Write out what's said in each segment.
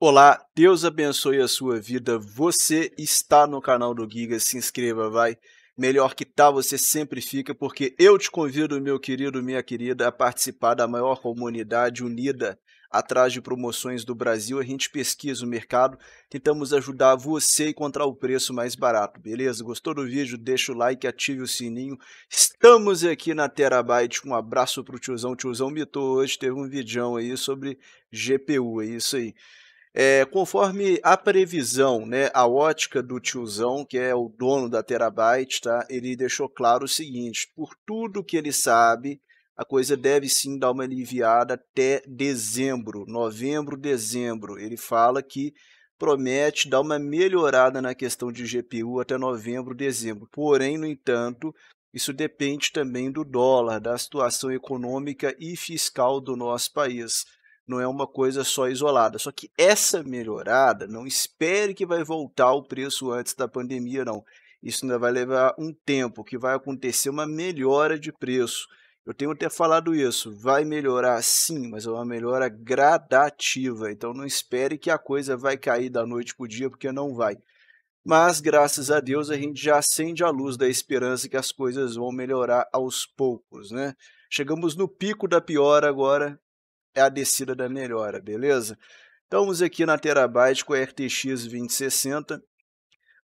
Olá, Deus abençoe a sua vida. Você está no canal do Giga, se inscreva, vai. Melhor que tá, você sempre fica, porque eu te convido, meu querido, minha querida, a participar da maior comunidade unida atrás de promoções do Brasil. A gente pesquisa o mercado, tentamos ajudar você a encontrar o preço mais barato, beleza? Gostou do vídeo? Deixa o like, ative o sininho. Estamos aqui na Terabyte. Um abraço pro tiozão. Tiozão mitou hoje, teve um vidão aí sobre GPU, é isso aí. É, conforme a previsão, né, a ótica do tiozão, que é o dono da Terabyte, tá, ele deixou claro o seguinte: por tudo que ele sabe, a coisa deve sim dar uma aliviada até dezembro, novembro, dezembro. Ele fala que promete dar uma melhorada na questão de GPU até novembro, dezembro. Porém, no entanto, isso depende também do dólar, da situação econômica e fiscal do nosso país não é uma coisa só isolada. Só que essa melhorada, não espere que vai voltar o preço antes da pandemia, não. Isso ainda vai levar um tempo, que vai acontecer uma melhora de preço. Eu tenho até falado isso, vai melhorar sim, mas é uma melhora gradativa. Então não espere que a coisa vai cair da noite para o dia, porque não vai. Mas graças a Deus a gente já acende a luz da esperança que as coisas vão melhorar aos poucos, né? Chegamos no pico da piora agora, é a descida da melhora, beleza? Estamos então, aqui na Terabyte com a RTX 2060,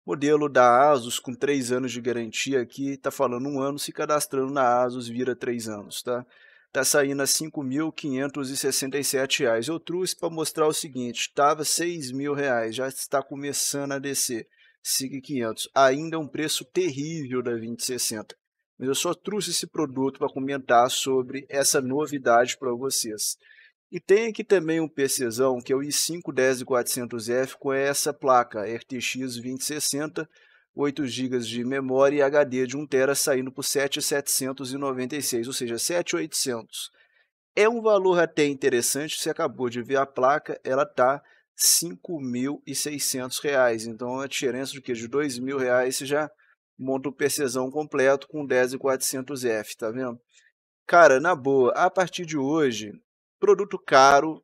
modelo da ASUS com 3 anos de garantia aqui, está falando um ano, se cadastrando na ASUS vira 3 anos, tá? Está saindo a R$ 5.567. Eu trouxe para mostrar o seguinte, estava R$ 6.000, já está começando a descer. SIG 500, ainda é um preço terrível da 2060. Mas eu só trouxe esse produto para comentar sobre essa novidade para vocês. E tem aqui também um PCzão, que é o i5-10400F com essa placa RTX 2060, 8 GB de memória e HD de 1TB saindo por 7,796, ou seja, 7,800. É um valor até interessante, você acabou de ver a placa, ela está R$ 5.600, então a diferença de, de R$ 2.000 você já monta o um PCzão completo com 10400F, tá vendo? Cara, na boa, a partir de hoje, produto caro,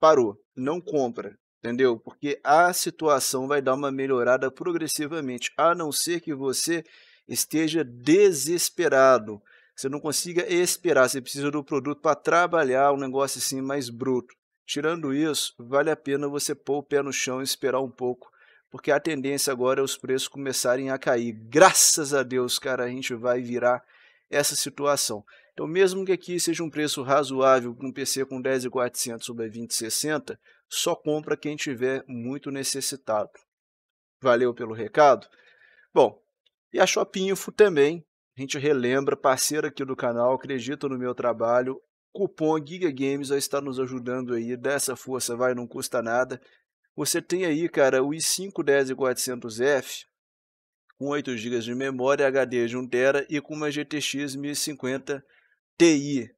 parou, não compra, entendeu? Porque a situação vai dar uma melhorada progressivamente, a não ser que você esteja desesperado, você não consiga esperar, você precisa do produto para trabalhar um negócio assim mais bruto. Tirando isso, vale a pena você pôr o pé no chão e esperar um pouco, porque a tendência agora é os preços começarem a cair. Graças a Deus, cara, a gente vai virar essa situação. Então, mesmo que aqui seja um preço razoável para um PC com 10.400 sobre 2060, só compra quem tiver muito necessitado. Valeu pelo recado? Bom, e a Shopinfo também, a gente relembra, parceira aqui do canal, acredita no meu trabalho, cupom Giga Games vai estar nos ajudando aí, dessa força vai, não custa nada. Você tem aí, cara, o i5 10400F com 8 GB de memória, HD de 1 TB e com uma GTX 1050 TI,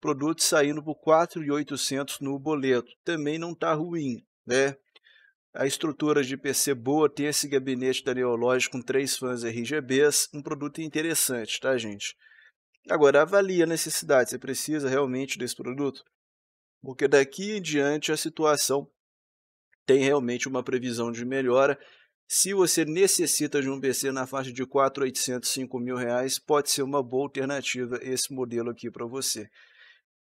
produto saindo por 4,800 no boleto. Também não está ruim, né? A estrutura de PC boa, tem esse gabinete da Neologic com três fãs RGBs, um produto interessante, tá, gente? Agora, avalie a necessidade, você precisa realmente desse produto? Porque daqui em diante a situação tem realmente uma previsão de melhora, se você necessita de um PC na faixa de R$ 4,805 mil, reais, pode ser uma boa alternativa esse modelo aqui para você.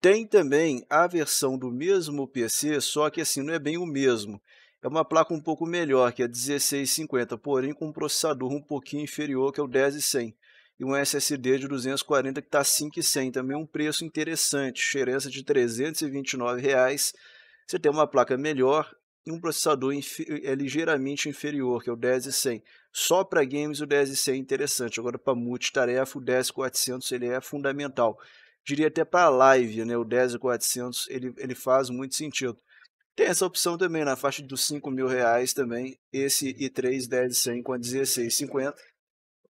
Tem também a versão do mesmo PC, só que assim, não é bem o mesmo. É uma placa um pouco melhor, que é 1650, porém com um processador um pouquinho inferior, que é o 10100. E um SSD de 240 que está 5100, também um preço interessante, diferença de R$ 329. Reais. Você tem uma placa melhor, e um processador é ligeiramente inferior, que é o 10100. Só para games o 10100 é interessante, agora para multitarefa o 10400 ele é fundamental. Diria até para live, né? o 10400 ele, ele faz muito sentido. Tem essa opção também, na faixa dos 5 mil reais também, esse i3 10100 com a 1650.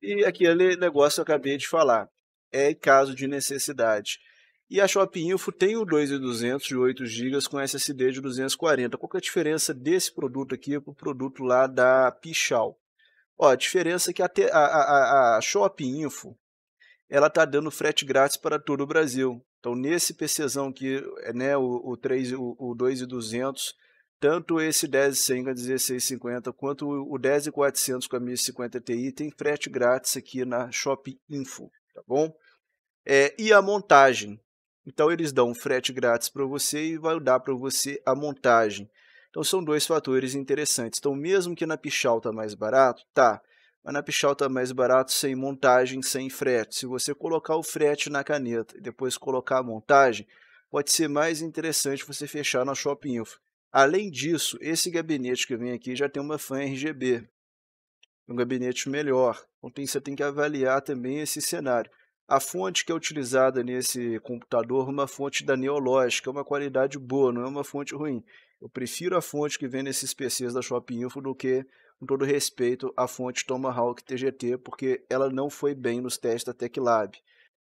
E aquele é negócio que eu acabei de falar, é caso de necessidade. E a Shop Info tem o 2200 de 8 GB com SSD de 240. Qual é a diferença desse produto aqui para o produto lá da Pichal? Ó, a diferença é que a, a, a, a Shop Info ela está dando frete grátis para todo o Brasil. Então, nesse PCzão aqui, é, né, o, o, 3, o, o 2200, tanto esse 10100 com a 1650 quanto o 10400 com a 1050 Ti tem frete grátis aqui na Shop Info, tá bom? É, e a montagem, então eles dão um frete grátis para você e vai dar para você a montagem. Então são dois fatores interessantes. Então mesmo que na Pichal tá mais barato, tá, mas na Pichal está mais barato sem montagem, sem frete. Se você colocar o frete na caneta e depois colocar a montagem, pode ser mais interessante você fechar na Shopping Info. Além disso, esse gabinete que vem aqui já tem uma fan RGB, um gabinete melhor. Então você tem que avaliar também esse cenário. A fonte que é utilizada nesse computador é uma fonte da Neológica, é uma qualidade boa, não é uma fonte ruim. Eu prefiro a fonte que vem nesses PCs da Shopping Info do que, com todo respeito, a fonte Tomahawk TGT, porque ela não foi bem nos testes da TecLab.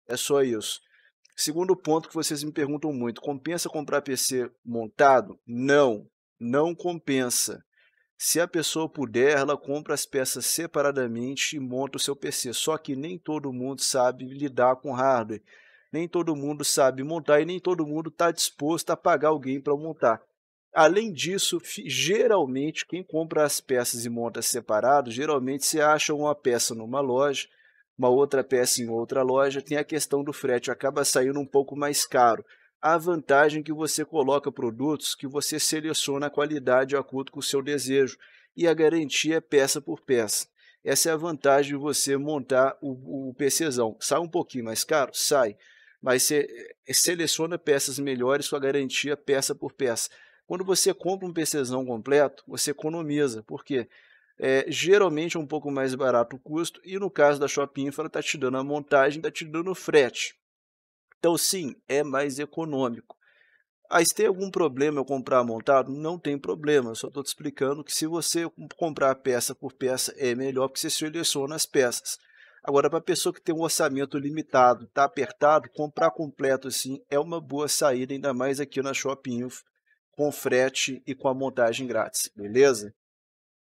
É só isso. Segundo ponto que vocês me perguntam muito, compensa comprar PC montado? Não, não compensa. Se a pessoa puder, ela compra as peças separadamente e monta o seu PC. Só que nem todo mundo sabe lidar com hardware, nem todo mundo sabe montar e nem todo mundo está disposto a pagar alguém para montar. Além disso, geralmente quem compra as peças e monta separado, geralmente se acha uma peça numa loja, uma outra peça em outra loja, tem a questão do frete, acaba saindo um pouco mais caro a vantagem que você coloca produtos que você seleciona a qualidade de acordo com o seu desejo e a garantia peça por peça. Essa é a vantagem de você montar o, o PCzão. Sai um pouquinho mais caro? Sai. Mas você eh, seleciona peças melhores com a garantia peça por peça. Quando você compra um PCzão completo, você economiza. porque É, geralmente é um pouco mais barato o custo e no caso da Shopping Infra está te dando a montagem, está te dando o frete. Então, sim, é mais econômico. Aí, se tem algum problema eu comprar montado, não tem problema. Eu só estou te explicando que se você comprar peça por peça, é melhor porque você seleciona as peças. Agora, para a pessoa que tem um orçamento limitado, está apertado, comprar completo assim é uma boa saída, ainda mais aqui na Shopping Info, com frete e com a montagem grátis, beleza?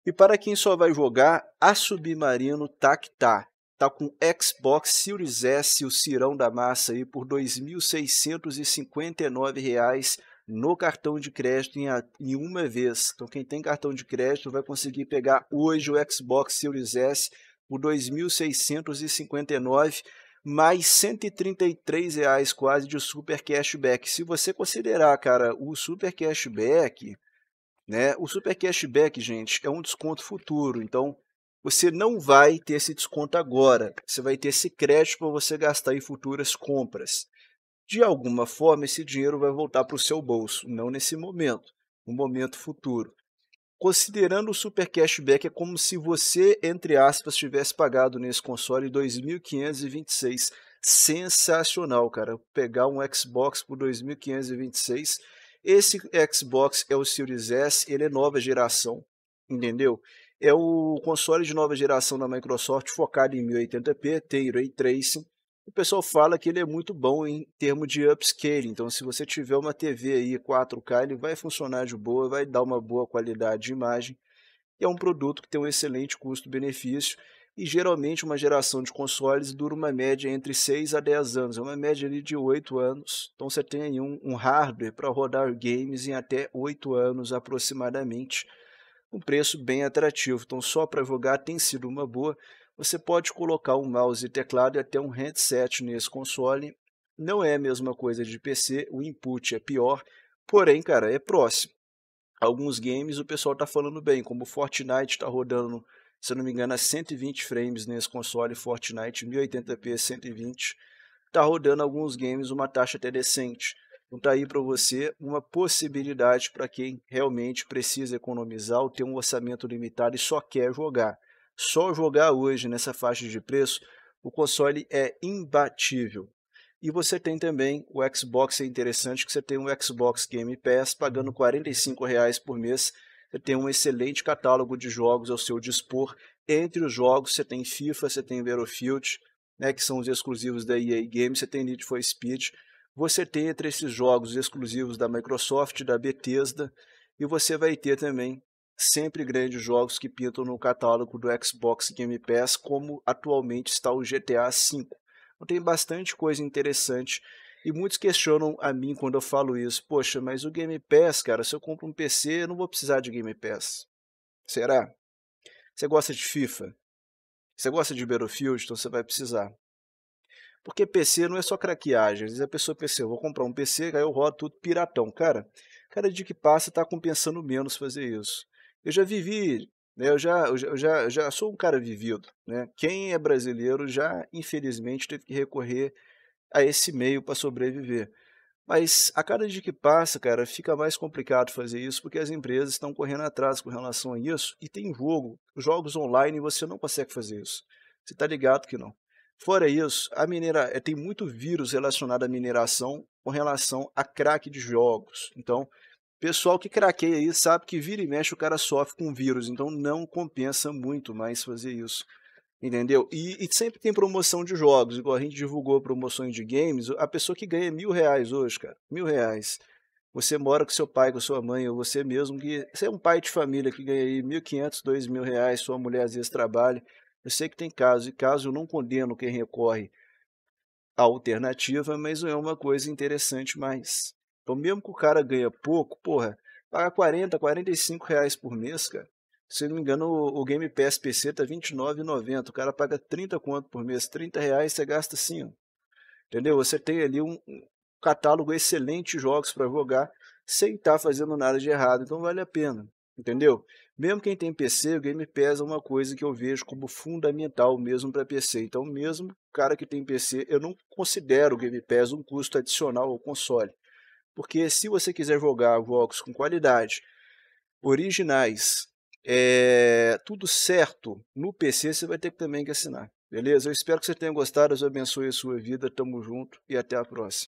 E para quem só vai jogar, a Submarino Tactá tá com Xbox Series S, o cirão da massa aí por R$ 2.659 no cartão de crédito em, a, em, uma vez. Então quem tem cartão de crédito vai conseguir pegar hoje o Xbox Series S por R$ 2.659 mais 133 reais quase de super cashback. Se você considerar, cara, o super cashback, né? O super cashback, gente, é um desconto futuro. Então, você não vai ter esse desconto agora. Você vai ter esse crédito para você gastar em futuras compras. De alguma forma, esse dinheiro vai voltar para o seu bolso, não nesse momento, no momento futuro. Considerando o super cashback, é como se você, entre aspas, tivesse pagado nesse console 2.526. Sensacional, cara. Pegar um Xbox por 2.526. Esse Xbox é o Series S, ele é nova geração, entendeu? é o console de nova geração da Microsoft focado em 1080p, tem ray tracing. O pessoal fala que ele é muito bom em termos de upscale, então se você tiver uma TV aí 4K, ele vai funcionar de boa, vai dar uma boa qualidade de imagem. E é um produto que tem um excelente custo-benefício e geralmente uma geração de consoles dura uma média entre 6 a 10 anos, é uma média ali de 8 anos. Então você tem aí um, um hardware para rodar games em até 8 anos aproximadamente um preço bem atrativo. Então, só para jogar tem sido uma boa. Você pode colocar um mouse e teclado e até um headset nesse console. Não é a mesma coisa de PC, o input é pior, porém, cara, é próximo. Alguns games o pessoal está falando bem, como Fortnite está rodando, se não me engano, a 120 frames nesse console, Fortnite 1080p 120, está rodando alguns games uma taxa até decente. Então tá aí para você uma possibilidade para quem realmente precisa economizar ou tem um orçamento limitado e só quer jogar. Só jogar hoje nessa faixa de preço, o console é imbatível. E você tem também o Xbox, é interessante que você tem um Xbox Game Pass pagando R$ reais por mês. Você tem um excelente catálogo de jogos ao seu dispor. Entre os jogos, você tem FIFA, você tem Battlefield, né, que são os exclusivos da EA Games, você tem Need for Speed, você tem entre esses jogos exclusivos da Microsoft, da Bethesda, e você vai ter também sempre grandes jogos que pintam no catálogo do Xbox Game Pass, como atualmente está o GTA V. Então, tem bastante coisa interessante e muitos questionam a mim quando eu falo isso. Poxa, mas o Game Pass, cara, se eu compro um PC, eu não vou precisar de Game Pass. Será? Você gosta de FIFA? Você gosta de Battlefield? Então você vai precisar. Porque PC não é só craqueagem. Às vezes a pessoa pensa, assim, vou comprar um PC, aí eu rodo tudo piratão. Cara, cada dia que passa está compensando menos fazer isso. Eu já vivi, né, eu, já, eu, já, eu já, já sou um cara vivido. Né? Quem é brasileiro já, infelizmente, teve que recorrer a esse meio para sobreviver. Mas a cada dia que passa, cara, fica mais complicado fazer isso porque as empresas estão correndo atrás com relação a isso. E tem jogo, jogos online você não consegue fazer isso. Você está ligado que não. Fora isso, a minera... Eh, tem muito vírus relacionado à mineração com relação a crack de jogos. Então, pessoal que craqueia aí sabe que vira e mexe o cara sofre com vírus, então não compensa muito mais fazer isso. Entendeu? E, e sempre tem promoção de jogos, igual a gente divulgou promoções de games, a pessoa que ganha mil reais hoje, cara, mil reais. Você mora com seu pai, com sua mãe, ou você mesmo, que você é um pai de família que ganha aí mil quinhentos, dois mil reais, sua mulher às vezes trabalha. Eu sei que tem caso e caso eu não condeno quem recorre à alternativa, mas é uma coisa interessante mais. Então, mesmo que o cara ganha pouco, porra, paga 40, 45 reais por mês, cara. Se não me engano, o Game Pass PC tá R$29,90. O cara paga 30 conto por mês. 30 reais você gasta sim, Entendeu? Você tem ali um catálogo excelente de jogos para jogar sem estar tá fazendo nada de errado. Então vale a pena. Entendeu? Mesmo quem tem PC, o Game Pass é uma coisa que eu vejo como fundamental mesmo para PC. Então, mesmo cara que tem PC, eu não considero o Game Pass um custo adicional ao console. Porque se você quiser jogar Vox com qualidade, originais, é, tudo certo no PC, você vai ter também que assinar. Beleza? Eu espero que você tenha gostado. Deus abençoe a sua vida. Tamo junto e até a próxima.